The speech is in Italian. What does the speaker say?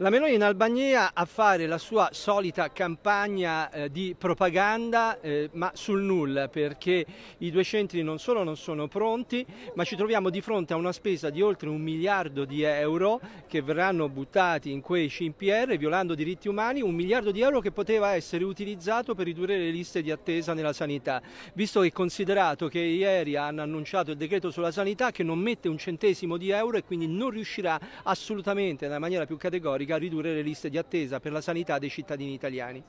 La Meloni in Albania a fare la sua solita campagna eh, di propaganda eh, ma sul nulla perché i due centri non solo non sono pronti ma ci troviamo di fronte a una spesa di oltre un miliardo di euro che verranno buttati in quei CPR violando diritti umani, un miliardo di euro che poteva essere utilizzato per ridurre le liste di attesa nella sanità, visto e considerato che ieri hanno annunciato il decreto sulla sanità che non mette un centesimo di euro e quindi non riuscirà assolutamente nella maniera più categorica significa ridurre le liste di attesa per la sanità dei cittadini italiani.